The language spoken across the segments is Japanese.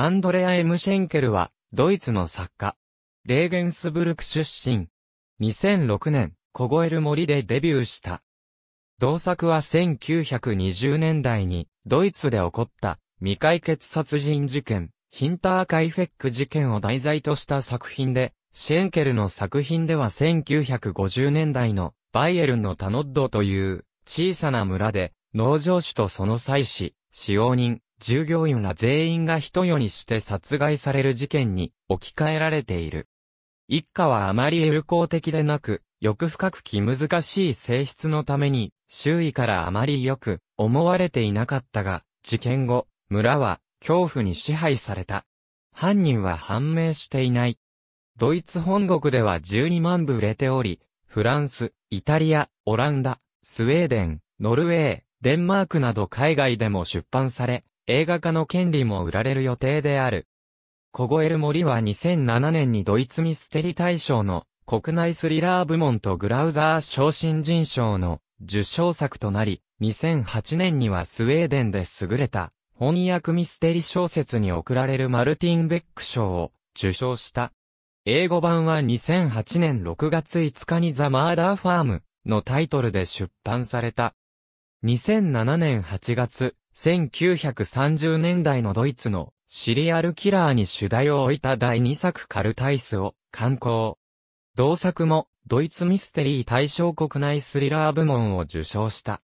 アンドレア・エムシェンケルは、ドイツの作家。レーゲンスブルク出身。2006年、凍える森でデビューした。同作は1920年代に、ドイツで起こった、未解決殺人事件、ヒンターカイフェック事件を題材とした作品で、シェンケルの作品では1950年代の、バイエルンのタノッドという、小さな村で、農場主とその妻子、使用人、従業員ら全員が人世にして殺害される事件に置き換えられている。一家はあまり友好的でなく、欲深く気難しい性質のために、周囲からあまり良く思われていなかったが、事件後、村は恐怖に支配された。犯人は判明していない。ドイツ本国では12万部売れており、フランス、イタリア、オランダ、スウェーデン、ノルウェー、デンマークなど海外でも出版され、映画化の権利も売られる予定である。凍える森は2007年にドイツミステリ大賞の国内スリラー部門とグラウザー賞新人賞の受賞作となり、2008年にはスウェーデンで優れた翻訳ミステリ小説に贈られるマルティン・ベック賞を受賞した。英語版は2008年6月5日にザ・マーダー・ファームのタイトルで出版された。2007年8月、1930年代のドイツのシリアルキラーに主題を置いた第2作カルタイスを刊行。同作もドイツミステリー対象国内スリラー部門を受賞した。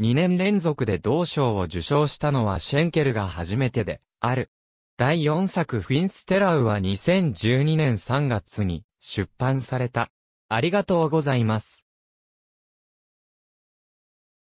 2年連続で同賞を受賞したのはシェンケルが初めてである。第4作フィンステラウは2012年3月に出版された。ありがとうございます。